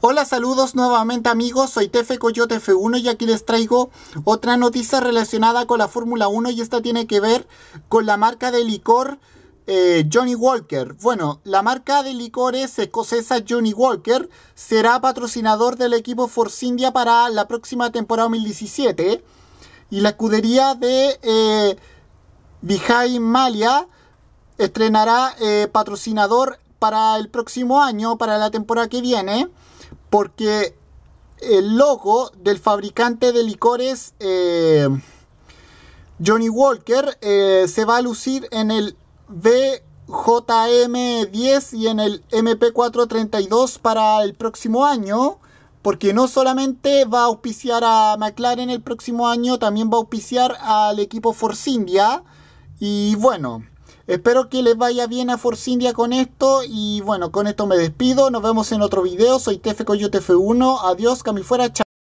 Hola, saludos nuevamente amigos, soy Tefe Coyote F1 y aquí les traigo otra noticia relacionada con la Fórmula 1 y esta tiene que ver con la marca de licor eh, Johnny Walker. Bueno, la marca de licores escocesa Johnny Walker será patrocinador del equipo Force India para la próxima temporada 2017 y la escudería de eh, Malia estrenará eh, patrocinador para el próximo año, para la temporada que viene porque el logo del fabricante de licores eh, Johnny Walker eh, se va a lucir en el BJM10 y en el MP432 para el próximo año. Porque no solamente va a auspiciar a McLaren el próximo año, también va a auspiciar al equipo Force India. Y bueno, Espero que les vaya bien a Force India con esto y bueno, con esto me despido. Nos vemos en otro video. Soy TF Coyote F1. Adiós, Cami fuera. Chao.